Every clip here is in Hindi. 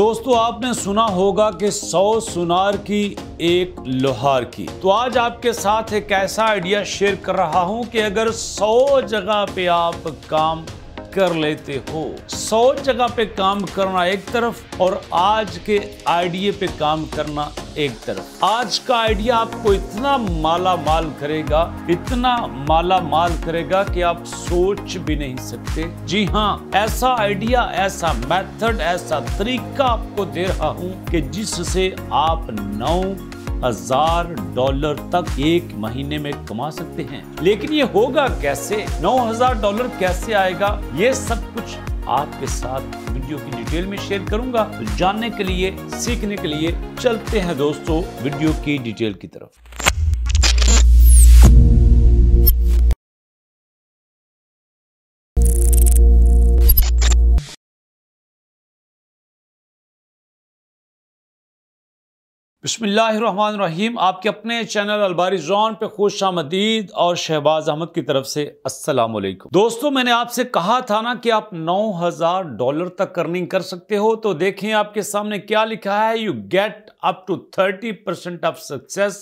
दोस्तों आपने सुना होगा कि सौ सुनार की एक लोहार की तो आज आपके साथ एक ऐसा आइडिया शेयर कर रहा हूं कि अगर सौ जगह पे आप काम कर लेते हो सौ जगह पे काम करना एक तरफ और आज के आइडिया पे काम करना एक तरफ आज का आइडिया आपको इतना माला माल करेगा इतना माला माल करेगा कि आप सोच भी नहीं सकते जी हाँ ऐसा आइडिया ऐसा मेथड ऐसा तरीका आपको दे रहा हूँ कि जिससे आप नौ हजार डॉलर तक एक महीने में कमा सकते हैं लेकिन ये होगा कैसे नौ हजार डॉलर कैसे आएगा ये सब कुछ आपके साथ वीडियो की डिटेल में शेयर करूंगा तो जानने के लिए सीखने के लिए चलते हैं दोस्तों वीडियो की डिटेल की तरफ बसमीम आपके अपने चैनल अलबारी जोन पे खुश आमदीद और शहबाज अहमद की तरफ से अस्सलाम वालेकुम दोस्तों मैंने आपसे कहा था ना कि आप 9000 डॉलर तक अर्निंग कर सकते हो तो देखें आपके सामने क्या लिखा है you get up to 30 percent of success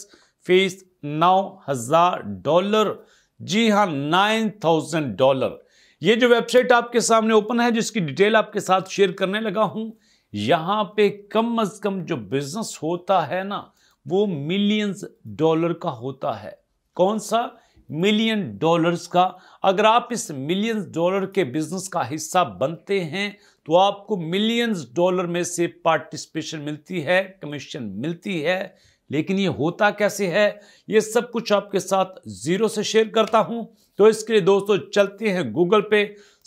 fee 9000 dollar जी हाँ 9000 डॉलर ये जो वेबसाइट आपके सामने ओपन है जिसकी डिटेल आपके साथ शेयर करने लगा हूँ यहाँ पे कम अज कम जो बिजनेस होता है ना वो मिलियंस डॉलर का होता है कौन सा मिलियन डॉलर्स का अगर आप इस मिलियंस डॉलर के बिजनेस का हिस्सा बनते हैं तो आपको मिलियंस डॉलर में से पार्टिसिपेशन मिलती है कमीशन मिलती है लेकिन ये होता कैसे है ये सब कुछ आपके साथ जीरो से शेयर करता हूं तो इसके लिए दोस्तों चलते हैं गूगल पे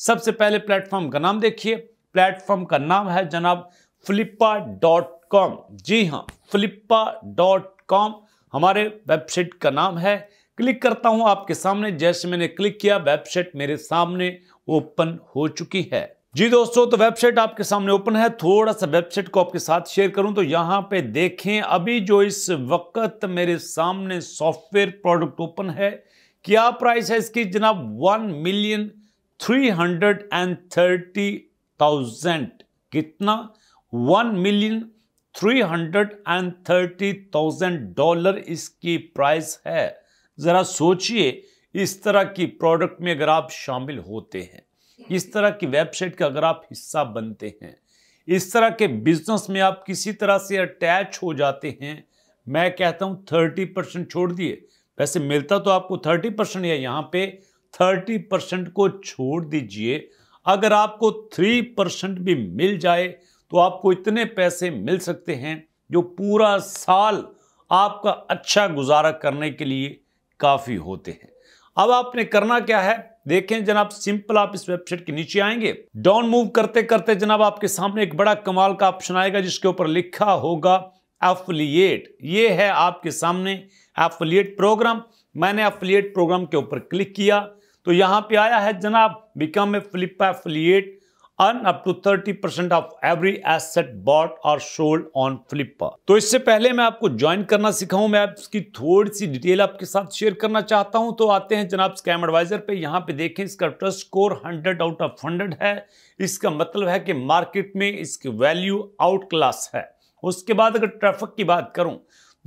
सबसे पहले प्लेटफॉर्म का नाम देखिए प्लेटफॉर्म का नाम है जनाब फ्लिपा डॉट कॉम जी हाँ फ्लिपा डॉट कॉम हमारे वेबसाइट का नाम है क्लिक करता हूं आपके सामने जैसे मैंने क्लिक किया वेबसाइट मेरे सामने ओपन हो चुकी है जी दोस्तों तो वेबसाइट आपके सामने ओपन है थोड़ा सा वेबसाइट को आपके साथ शेयर करूं तो यहां पे देखें अभी जो इस वक्त मेरे सामने सॉफ्टवेयर प्रोडक्ट ओपन है क्या प्राइस है इसकी जनाब one million three hundred and thirty thousand कितना one million three hundred and thirty thousand dollar इसकी प्राइस है ज़रा सोचिए इस तरह की प्रोडक्ट में अगर आप शामिल होते हैं इस तरह की वेबसाइट का अगर आप हिस्सा बनते हैं इस तरह के बिजनेस में आप किसी तरह से अटैच हो जाते हैं मैं कहता हूं थर्टी परसेंट छोड़ दिए वैसे मिलता तो आपको थर्टी परसेंट या यहाँ पे थर्टी परसेंट को छोड़ दीजिए अगर आपको थ्री परसेंट भी मिल जाए तो आपको इतने पैसे मिल सकते हैं जो पूरा साल आपका अच्छा गुजारा करने के लिए काफ़ी होते हैं अब आपने करना क्या है देखें जनाब सिंपल आप इस वेबसाइट के नीचे आएंगे डाउन मूव करते करते जनाब आपके सामने एक बड़ा कमाल का ऑप्शन आएगा जिसके ऊपर लिखा होगा एफिलिएट ये है आपके सामने एफिलिएट प्रोग्राम मैंने एफिलिएट प्रोग्राम के ऊपर क्लिक किया तो यहां पे आया है जनाब become a Flip affiliate earn up to 30 percent of every asset bought और सोल्ड ऑन फ्लिप तो इससे पहले मैं आपको ज्वाइन करना सिखाऊं मैं इसकी थोड़ी सी डिटेल आपके साथ शेयर करना चाहता हूं तो आते हैं जनाब स्कैम एडवाइजर पे यहां पे देखें इसका ट्रस्ट स्कोर 100 आउट ऑफ 100 है इसका मतलब है कि मार्केट में इसकी वैल्यू आउट क्लास है उसके बाद अगर ट्रैफिक की बात करूं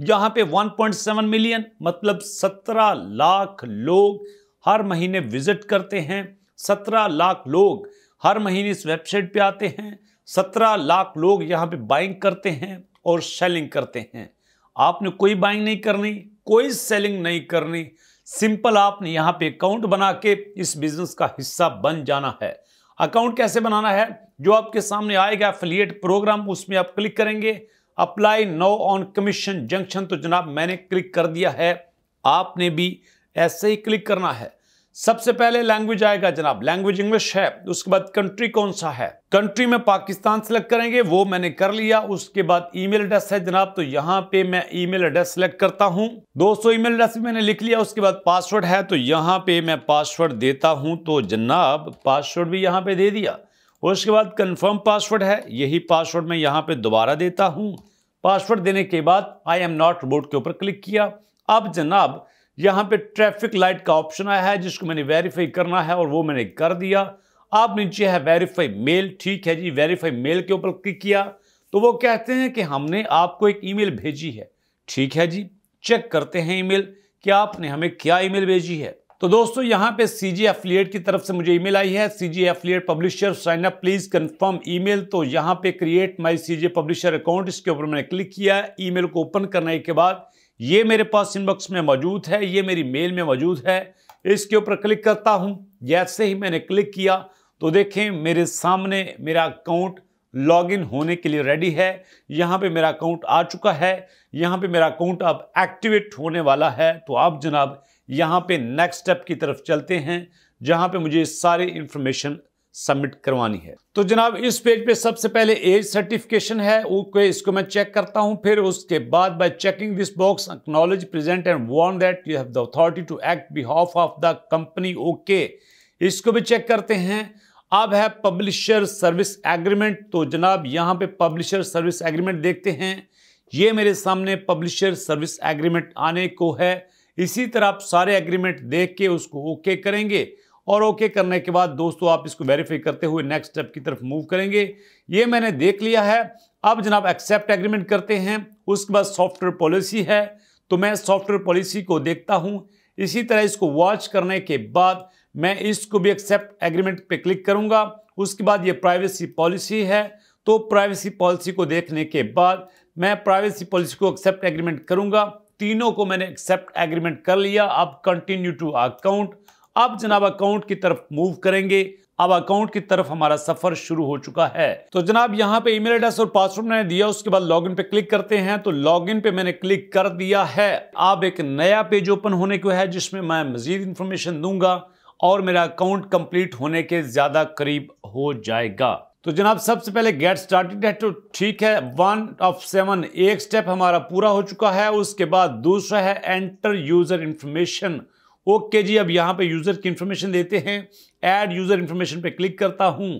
यहां पे 1.7 मिलियन मतलब 17 लाख लोग हर महीने विजिट करते हैं सत्रह लाख लोग हर महीने इस वेबसाइट पे आते हैं सत्रह लाख लोग यहाँ पे बाइंग करते हैं और सेलिंग करते हैं आपने कोई बाइंग नहीं करनी कोई सेलिंग नहीं करनी सिंपल आपने यहाँ पे अकाउंट बना के इस बिजनेस का हिस्सा बन जाना है अकाउंट कैसे बनाना है जो आपके सामने आएगा एफिलिएट प्रोग्राम उसमें आप क्लिक करेंगे apply now on Commission Junction तो जनाब मैंने क्लिक कर दिया है आपने भी ऐसे ही क्लिक करना है सबसे पहले लैंग्वेज आएगा जनाब लैंग्वेज इंग्लिश है उसके बाद कंट्री कौन सा है कंट्री में पाकिस्तान सेलेक्ट करेंगे वो मैंने कर लिया उसके बाद ईमेल एड्रेस है जनाब तो यहाँ पे मैं ईमेल एड्रेस सेलेक्ट करता हूँ 200 ईमेल एड्रेस मैंने लिख लिया उसके बाद पासवर्ड है तो यहाँ पे मैं पासवर्ड देता हूँ तो जनाब पासवर्ड भी यहाँ पे दे दिया उसके बाद कन्फर्म पासवर्ड है यही पासवर्ड मैं यहाँ पे दोबारा देता हूँ पासवर्ड देने के बाद आई एम नॉट रोबोट के ऊपर क्लिक किया अब जनाब यहाँ पे ट्रैफिक लाइट का ऑप्शन आया है जिसको मैंने वेरीफाई करना है और वो मैंने कर दिया आप नीचे है वेरीफाई मेल ठीक है जी वेरीफाई मेल के ऊपर क्लिक किया तो वो कहते हैं कि हमने आपको एक ईमेल भेजी है ठीक है जी चेक करते हैं ईमेल कि आपने हमें क्या ईमेल भेजी है तो दोस्तों यहाँ पे सी जी एफिलियट की तरफ से मुझे ईमेल आई है C G affiliate publisher sign up please confirm email तो यहाँ पे create my C G publisher account इसके ऊपर मैंने क्लिक किया ईमेल को ओपन करने के बाद ये मेरे पास इनबॉक्स में मौजूद है ये मेरी मेल में मौजूद है इसके ऊपर क्लिक करता हूँ जैसे ही मैंने क्लिक किया तो देखें मेरे सामने मेरा अकाउंट लॉगिन होने के लिए रेडी है यहाँ पे मेरा अकाउंट आ चुका है यहाँ पे मेरा अकाउंट अब एक्टिवेट होने वाला है तो आप जनाब यहाँ पे नेक्स्ट स्टेप की तरफ चलते हैं जहाँ पे मुझे सारी इन्फॉर्मेशन सबमिट करवानी है तो जनाब इस पेज पे सबसे पहले एज सर्टिफिकेशन है ओके इसको मैं चेक करता हूं फिर उसके बाद by checking this box acknowledge present and वॉन that you have the authority to act behalf of the company okay इसको भी चेक करते हैं अब है पब्लिशर सर्विस एग्रीमेंट तो जनाब यहाँ पे पब्लिशर सर्विस एग्रीमेंट देखते हैं ये मेरे सामने पब्लिशर सर्विस एग्रीमेंट आने को है इसी तरह आप सारे एग्रीमेंट देख के उसको ओके करेंगे और ओके करने के बाद दोस्तों आप इसको वेरीफाई करते हुए नेक्स्ट स्टेप की तरफ मूव करेंगे ये मैंने देख लिया है अब जनाब एक्सेप्ट एग्रीमेंट करते हैं उसके बाद सॉफ्टवेयर पॉलिसी है तो मैं सॉफ्टवेयर पॉलिसी को देखता हूँ इसी तरह इसको वॉच करने के बाद मैं इसको भी एक्सेप्ट एग्रीमेंट पे क्लिक करूँगा उसके बाद ये प्राइवेसी पॉलिसी है तो प्राइवेसी पॉलिसी को देखने के बाद मैं प्राइवेसी पॉलिसी को एक्सेप्ट एग्रीमेंट करूँगा तीनों को मैंने एक्सेप्ट एग्रीमेंट कर लिया अब कंटिन्यू टू अकाउंट अब जनाब अकाउंट की तरफ मूव करेंगे अब अकाउंट की तरफ हमारा सफर शुरू हो चुका है तो जनाब यहाँ पे ईमेल एड्रेस और पासवर्ड मैंने दिया उसके बाद लॉगिन पे क्लिक करते हैं तो लॉगिन पे मैंने क्लिक कर दिया है अब एक नया पेज ओपन होने को है जिसमें मैं मजीद इंफॉर्मेशन दूंगा और मेरा अकाउंट कंप्लीट होने के ज्यादा करीब हो जाएगा तो जनाब सबसे पहले गेट स्टार्टेड है तो ठीक है वन ऑफ सेवन एक स्टेप हमारा पूरा हो चुका है उसके बाद दूसरा है एंटर यूजर इंफॉर्मेशन ओके जी अब यहाँ पे यूज़र की इन्फॉर्मेशन देते हैं ऐड यूज़र इन्फॉर्मेशन पे क्लिक करता हूँ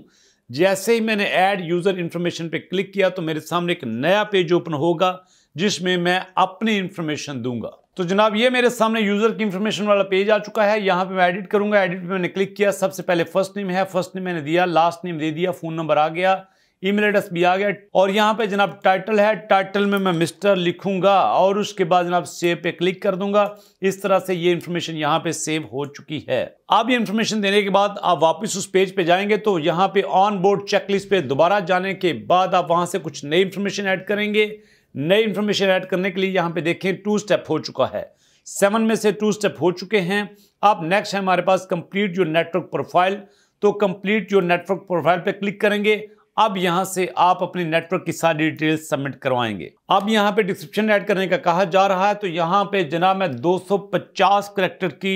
जैसे ही मैंने ऐड यूज़र इन्फॉर्मेशन पे क्लिक किया तो मेरे सामने एक नया पेज ओपन होगा जिसमें मैं अपनी इन्फॉर्मेशन दूंगा तो जनाब ये मेरे सामने यूज़र की इन्फॉर्मेशन वाला पेज आ चुका है यहाँ पर मैं एडिट करूंगा एडिट पर मैंने क्लिक किया सबसे पहले फर्स्ट नेम है फर्स्ट नेम मैंने दिया लास्ट नेम दे दिया फ़ोन नंबर आ गया ईमेल एड्रेस भी आ गया और यहाँ पे जनाब टाइटल है टाइटल में मैं मिस्टर लिखूंगा और उसके बाद जनाब सेव पे क्लिक कर दूंगा इस तरह से ये इन्फॉर्मेशन यहाँ पे सेव हो चुकी है अब ये इन्फॉर्मेशन देने के बाद आप वापस उस पेज पे जाएंगे तो यहाँ पे ऑन बोर्ड चेकलिस्ट पे दोबारा जाने के बाद आप वहाँ से कुछ नई इन्फॉर्मेशन ऐड करेंगे नई इन्फॉर्मेशन ऐड करने के लिए यहाँ पे देखें टू स्टेप हो चुका है सेवन में से टू स्टेप हो चुके हैं अब नेक्स्ट है हमारे पास कंप्लीट योर नेटवर्क प्रोफाइल तो कंप्लीट योर नेटवर्क प्रोफाइल पे क्लिक करेंगे अब यहां से आप अपने नेटवर्क की सारी डिटेल्स सबमिट करवाएंगे अब यहाँ पे डिस्क्रिप्शन ऐड करने का कहा जा रहा है तो यहाँ पे जनाब मैं 250 करेक्टर की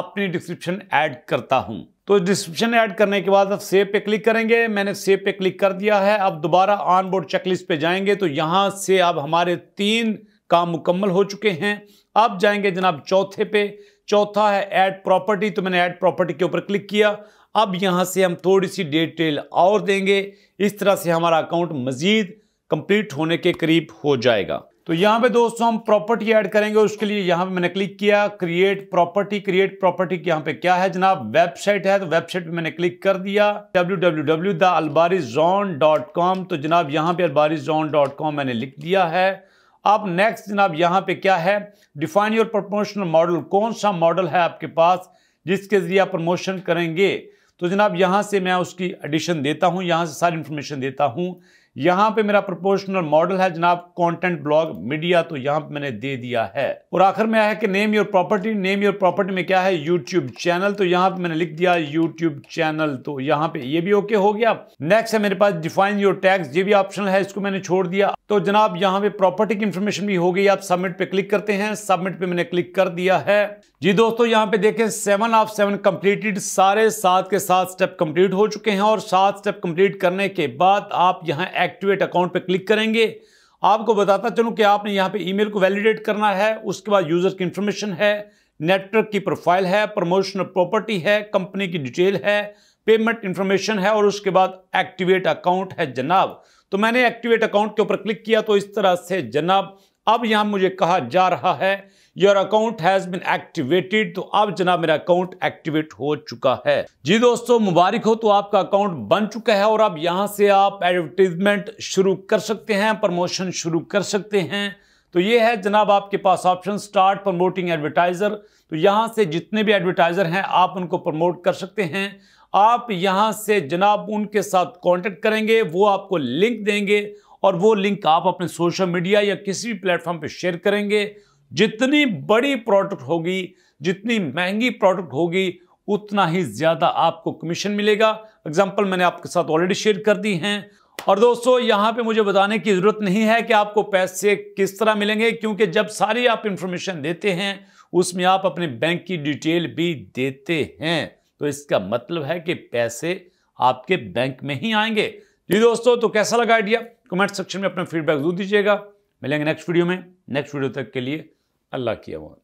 अपनी डिस्क्रिप्शन ऐड करता हूं तो डिस्क्रिप्शन ऐड करने के बाद आप सेव पे क्लिक करेंगे मैंने सेव पे क्लिक कर दिया है अब दोबारा ऑन बोर्ड चेकलिस्ट पे जाएंगे तो यहाँ से अब हमारे तीन काम मुकम्मल हो चुके हैं अब जाएंगे जनाब चौथे पे चौथा है ऐड प्रॉपर्टी तो मैंने ऐड प्रॉपर्टी के ऊपर क्लिक किया अब यहाँ से हम थोड़ी सी डिटेल और देंगे इस तरह से हमारा अकाउंट मज़ीद कंप्लीट होने के करीब हो जाएगा तो यहाँ पे दोस्तों हम प्रॉपर्टी ऐड करेंगे उसके लिए यहाँ पे मैंने क्लिक किया क्रिएट प्रॉपर्टी क्रिएट प्रॉपर्टी यहाँ पे क्या है जनाब वेबसाइट है तो वेबसाइट पे मैंने क्लिक कर दिया डब्ल्यू तो जनाब यहाँ पे albarizon.com मैंने लिख दिया है अब नेक्स्ट जनाब यहाँ पे क्या है डिफाइन योर प्रमोशनल मॉडल कौन सा मॉडल है आपके पास जिसके जरिए आप प्रमोशन करेंगे तो जनाब यहाँ से मैं उसकी एडिशन देता हूँ यहाँ से सारी इन्फॉर्मेशन देता हूँ यहाँ पे मेरा प्रोपोर्शनल मॉडल है जनाब कंटेंट ब्लॉग मीडिया तो यहाँ पे मैंने दे दिया है और आखिर में आया है कि name your property name your property में क्या है यूट्यूब चैनल तो यहाँ पे मैंने लिख दिया यूट्यूब चैनल तो यहाँ पे ये भी ओके हो गया नेक्स्ट है मेरे पास डिफाइन योर टैक्स ये भी ऑप्शन है इसको मैंने छोड़ दिया तो जनाब यहाँ पे प्रॉपर्टी की इन्फॉर्मेशन भी हो गई आप सबमिट पे क्लिक करते हैं सबमिट पे मैंने क्लिक कर दिया है जी दोस्तों यहाँ पे देखें सेवन ऑफ सेवन कंप्लीटेड सारे सात के सात स्टेप कंप्लीट हो चुके हैं और सात स्टेप कंप्लीट करने के बाद आप यहाँ एक्टिवेट अकाउंट पे क्लिक करेंगे आपको बताता चलूँ कि आपने यहाँ पे ईमेल को वैलिडेट करना है उसके बाद यूज़र की इन्फॉर्मेशन है नेटवर्क की प्रोफाइल है प्रमोशनल प्रॉपर्टी है कंपनी की डिटेल है पेमेंट इन्फॉर्मेशन है और उसके बाद एक्टिवेट अकाउंट है जनाब तो मैंने एक्टिवेट अकाउंट के ऊपर क्लिक किया तो इस तरह से जनाब अब यहाँ मुझे कहा जा रहा है your account has been activated तो अब जनाब मेरा अकाउंट एक्टिवेट हो चुका है जी दोस्तों मुबारक हो तो आपका अकाउंट बन चुका है और अब यहां से आप एडवर्टीजमेंट शुरू कर सकते हैं प्रमोशन शुरू कर सकते हैं तो ये है जनाब आपके पास ऑप्शन स्टार्ट प्रमोटिंग एडवर्टाइज़र तो यहाँ से जितने भी एडवर्टाइज़र हैं आप उनको प्रमोट कर सकते हैं आप यहाँ से जनाब उनके साथ कांटेक्ट करेंगे वो आपको लिंक देंगे और वो लिंक आप अपने सोशल मीडिया या किसी भी प्लेटफॉर्म पे शेयर करेंगे जितनी बड़ी प्रोडक्ट होगी जितनी महंगी प्रोडक्ट होगी उतना ही ज़्यादा आपको कमीशन मिलेगा एग्जाम्पल मैंने आपके साथ ऑलरेडी शेयर कर दी हैं और दोस्तों यहां पे मुझे बताने की ज़रूरत नहीं है कि आपको पैसे किस तरह मिलेंगे क्योंकि जब सारी आप इंफॉर्मेशन देते हैं उसमें आप अपने बैंक की डिटेल भी देते हैं तो इसका मतलब है कि पैसे आपके बैंक में ही आएंगे जी दोस्तों तो कैसा लगा आइडिया कमेंट सेक्शन में अपना फीडबैक जरूर दीजिएगा मिलेंगे नेक्स्ट वीडियो में नेक्स्ट वीडियो तक के लिए الله كيوان